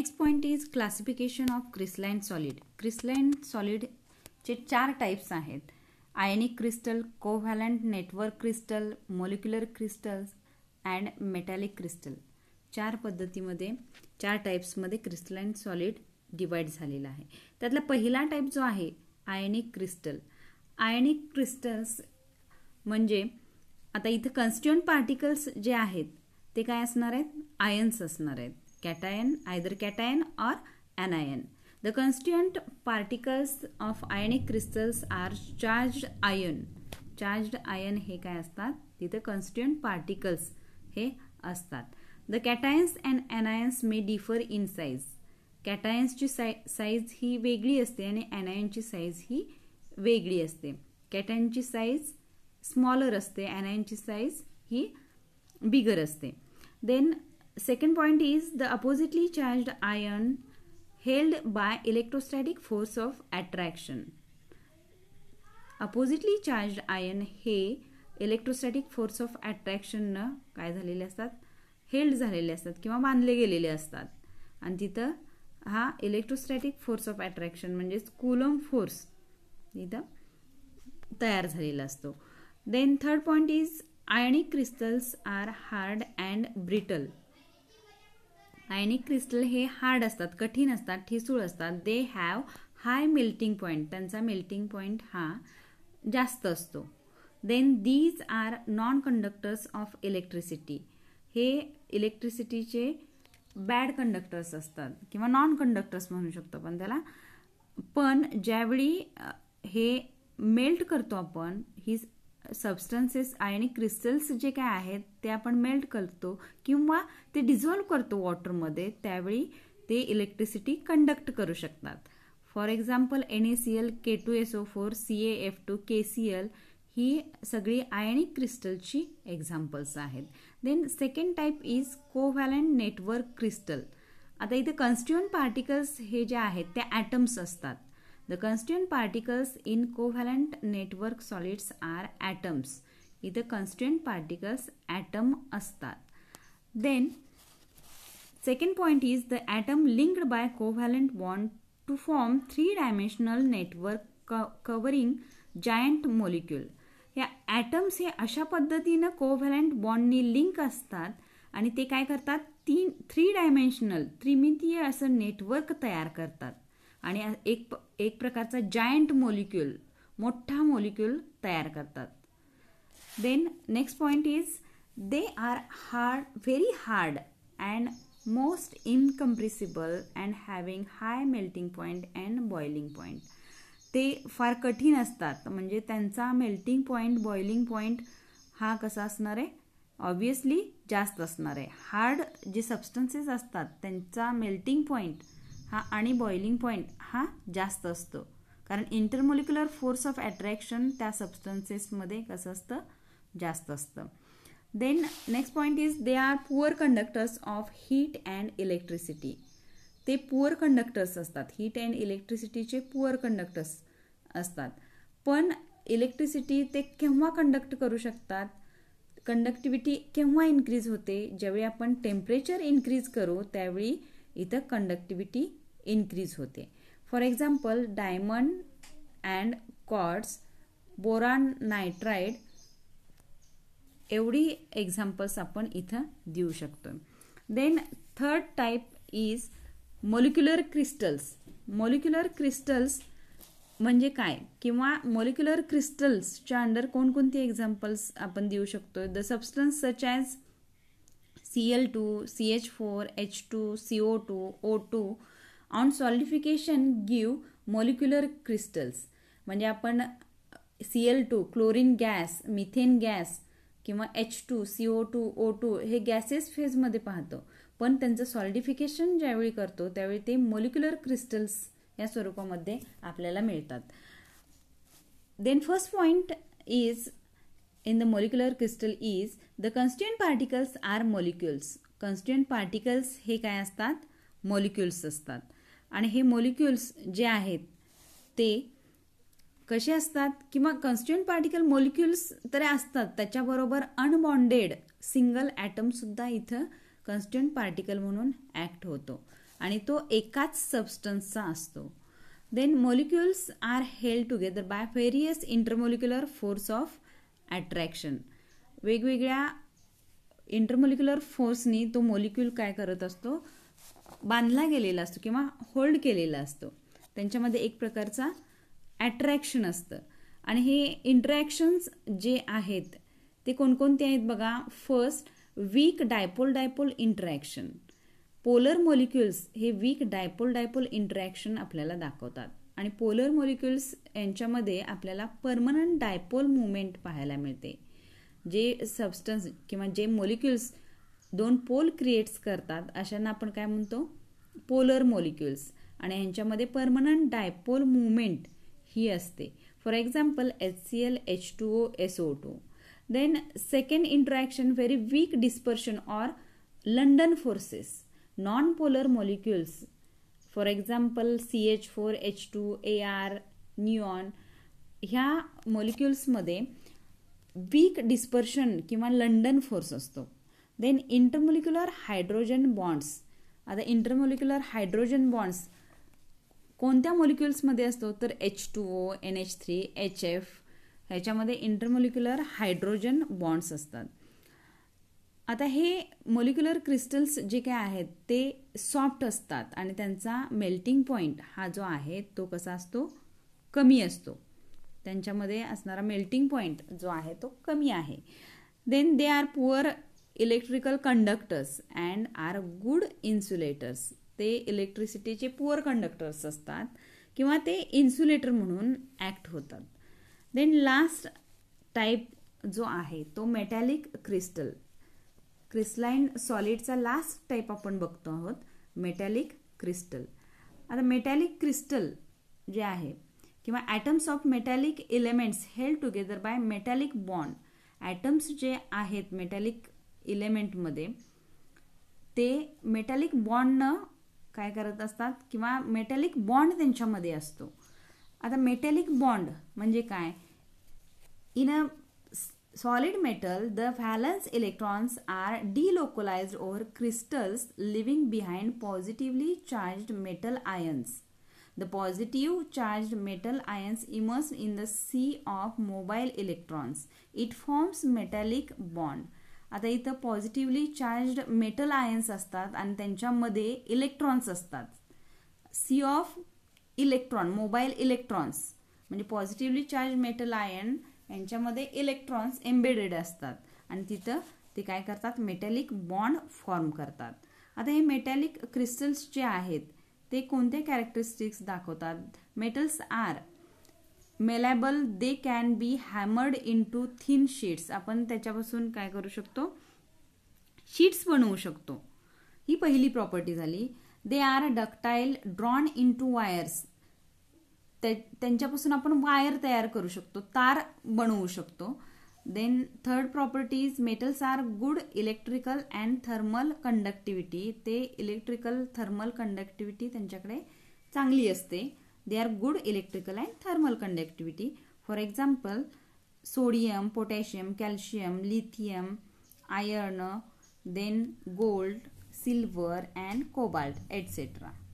Next point is classification of crystalline solid crystalline सॉलिडचे चार types आहेत ionic crystal covalent network crystal molecular crystals and metallic crystal चार पद्धतीमध्ये चार टाईप्समध्ये crystalline solid divide झालेला आहे त्यातला पहिला टाईप जो आहे आयनिक क्रिस्टल आयनिक क्रिस्टल्स म्हणजे आता इथं कन्स्टिट्युंट पार्टिकल्स जे आहेत ते काय असणार आहेत आयन्स असणार आहेत cation either cation or anion the constituent particles of ionic crystals are charged ion charged ion हे काय असतात तिथे कॉन्स्टिट्युंट पार्टिकल्स हे असतात the cations and anions may differ in size कॅटायन्सची साय साईज ही वेगळी असते आणि अनायनची साईज ही वेगळी असते कॅटायनची साईज स्मॉलर असते अनायनची साईज ही बिगर असते then second point is the oppositely charged ion held by electrostatic force of attraction oppositely charge ion हे इलेक्ट्रोस्टॅटिक फोर्स ऑफ अट्रॅक्शननं काय झालेले असतात हेल्ड झालेले असतात किंवा बांधले गेलेले असतात आणि तिथं हा इलेक्ट्रोस्टॅटिक फोर्स ऑफ अट्रॅक्शन म्हणजेच कुलम फोर्स तिथं तयार झालेला असतो then third point is ionic crystals are hard and brittle ionic crystal हे हार्ड असतात कठीण असतात ठिसूळ असतात they have high melting point त्यांचा मेल्टिंग पॉईंट हा जास्त असतो then these are non conductors of electricity हे इलेक्ट्रिसिटीचे बॅड कंडक्टर्स असतात किंवा नॉन कंडक्टर्स म्हणू शकतो आपण त्याला पण ज्यावेळी हे मेल्ट करतो आपण ही सबस्टन्सेस आयनिक क्रिस्टल्स जे काय आहेत ते आपण मेल्ट करतो किंवा ते डिझॉल्व करतो वॉटरमध्ये त्यावेळी ते इलेक्ट्रिसिटी कंडक्ट करू शकतात for example N A C L K two S O four C A F two K C L ही सगळी आयनिक क्रिस्टलची एक्झाम्पल्स आहेत then second type is covalent network crystal आता इथे कन्स्ट्युअन पार्टिकल्स हे जे आहेत ते ॲटम्स असतात the constituent particles in covalent network solids are atoms इथं कन्स्ट्युएंट पार्टिकल्स ॲटम असतात then second point is the atom linked by covalent bond to form three dimensional network covering giant molecule या atoms हे अशा पद्धतीनं covalent बॉन्डनी link असतात आणि ते काय करतात तीन थ्री डायमेन्शनल त्रिमितीय असं नेटवर्क तयार करतात आणि एक एक प्रकारचा जायंट मॉलिक्युल मोठा मॉलिक्युल तयार करतात then next point is they are hard very hard and most incompressible and having high melting point and boiling point ते फार कठीण असतात म्हणजे त्यांचा मेल्टिंग पॉईंट बॉइलिंग पॉईंट हा कसा असणार आहे ऑब्वियसली जास्त असणार आहे हार्ड जे सबस्टन्सेस असतात त्यांचा मेल्टिंग पॉईंट हा आणि बॉइलिंग पॉईंट हा जास्त असतो कारण इंटरमोलिक्युलर फोर्स ऑफ अट्रॅक्शन त्या सबस्टन्सेसमध्ये कसं असतं जास्त असतं then next point is they are poor conductors of heat and electricity ते पुअर कंडक्टर्स असतात हीट अँड इलेक्ट्रिसिटीचे पुअर कंडक्टर्स असतात पण इलेक्ट्रिसिटी ते केव्हा कंडक्ट करू शकतात कंडक्टिव्हिटी केव्हा इन्क्रीज होते ज्यावेळी आपण टेम्परेचर इन्क्रीज करू त्यावेळी इथं कंडक्टिव्हिटी इन्क्रीज होते for example diamond and quartz boron nitride एवढी एक्झाम्पल्स आपण इथं देऊ शकतो then third type is molecular crystals molecular crystals म्हणजे काय किंवा मोलिक्युलर क्रिस्टल्सच्या अंडर कोणकोणती एक्झाम्पल्स आपण देऊ शकतो the substance such as C L two C H four H two C O two O two on solidification give molecular crystals म्हणजे आपण C L two chlorine gas methane gas किंवा H two C O two O two हे gases फेजमध्ये पाहतो पण त्यांचं solidification ज्यावेळी करतो त्यावेळी ते मॉलिक्युलर क्रिस्टल्स या स्वरूपामध्ये आपल्याला मिळतात then first point is in the molecular crystal is the constituent particles are molecules constituent particles हे काय असतात molecules असतात आणि हे molecules जे आहेत ते कसे असतात किंवा कॉन्स्टिट्युंट पार्टिकल मोलिक्युल्स तरी असतात त्याच्याबरोबर अनबॉन्डेड सिंगल ॲटमसुद्धा इथं कॉन्स्टिट्युंट पार्टिकल म्हणून ॲक्ट होतो आणि तो एकाच सबस्टन्सचा असतो then molecules are held together by various intermolecular force of attraction वेगवेगळ्या इंटरमोलिक्युलर फोर्सनी तो मोलिक्युल काय करत असतो बांधला गेलेला असतो किंवा होल्ड केलेला असतो त्यांच्यामध्ये एक प्रकारचा ॲट्रॅक्शन असतं आणि हे इंटरॅक्शन्स जे आहेत ते कोणकोणते आहेत बघा first weak dipole dipole interaction polar molecules हे वीक डायपोल डायपोल इंटरॅक्शन आपल्याला दाखवतात आणि पोलर मॉलिक्युल्स यांच्यामध्ये आपल्याला परमनंट डायपोल मुवमेंट पाहायला मिळते जे सबस्टन्स किंवा जे मॉलिक्युल्स दोन पोल क्रिएट्स करतात अशांना आपण काय म्हणतो पोलर मॉलिक्युल्स आणि यांच्यामध्ये परमनंट डायपोल मुवमेंट ही असते for example H C L H two O S O two then second interaction very weak dispersion or London forces non polar molecules for example C H four H two A R neon ह्या मॉलिक्युल्समध्ये weak dispersion किंवा London force असतो then intermolecular hydrogen bonds आता intermolecular hydrogen bonds कोणत्या मॉलिक्युल्समध्ये असतो तर H two O N H three H F ह्याच्यामध्ये इंटरमोलिक्युलर हायड्रोजन बॉन्ड्स असतात आता हे मोलिक्युलर क्रिस्टल्स जे काय आहेत ते सॉफ्ट असतात आणि त्यांचा मेल्टिंग पॉईंट हा जो आहे तो कसा असतो कमी असतो त्यांच्यामध्ये असणारा मेल्टिंग पॉईंट जो आहे तो कमी आहे then they are poor electrical conductors and are good insulators ते इलेक्ट्रिसिटीचे पुअर कंडक्टर्स असतात किंवा ते इन्सुलेटर म्हणून ॲक्ट होतात देन लास्ट टाईप जो आहे तो मेटॅलिक क्रिस्टल क्रिस्टलाईन सॉलिडचा लास्ट टाईप आपण बघतो आहोत मेटॅलिक क्रिस्टल आता मेटॅलिक क्रिस्टल जे आहे किंवा atoms of metallic elements held together by metallic bond atoms जे आहेत मेटॅलिक इलेमेंटमध्ये ते मेटॅलिक बॉन्डनं काय करत असतात किंवा मेटॅलिक बॉन्ड त्यांच्यामध्ये असतो आता मेटॅलिक बॉन्ड म्हणजे काय in a solid metal, the valence electrons are delocalized over crystals leaving behind positively charged metal ions. The positive charged metal ions immerse in the sea of mobile electrons. It forms metallic bond. आता इथं positively charged metal ions असतात आणि त्यांच्यामध्ये electrons असतात sea of electron mobile electrons म्हणजे positively charge metal ion यांच्यामध्ये electrons embedded असतात आणि तिथं ते काय करतात मेटॅलिक बॉन्ड फॉर्म करतात आता हे मेटॅलिक क्रिस्टल्स जे आहेत ते कोणते कॅरेक्टरिस्टिक्स दाखवतात metals are malleable they can be hammered into thin sheets आपण त्याच्यापासून काय करू शकतो शीट्स बनवू शकतो ही पहिली प्रॉपर्टी झाली they are ductile drawn into wires त्यांच्यापासून आपण वायर तयार करू शकतो तार बनवू शकतो then third properties metals are good electrical and thermal conductivity ते इलेक्ट्रिकल थर्मल कंडक्टिव्हिटी त्यांच्याकडे चांगली असते they are good electrical and thermal conductivity for example sodium potassium calcium lithium iron then gold silver and cobalt etcetera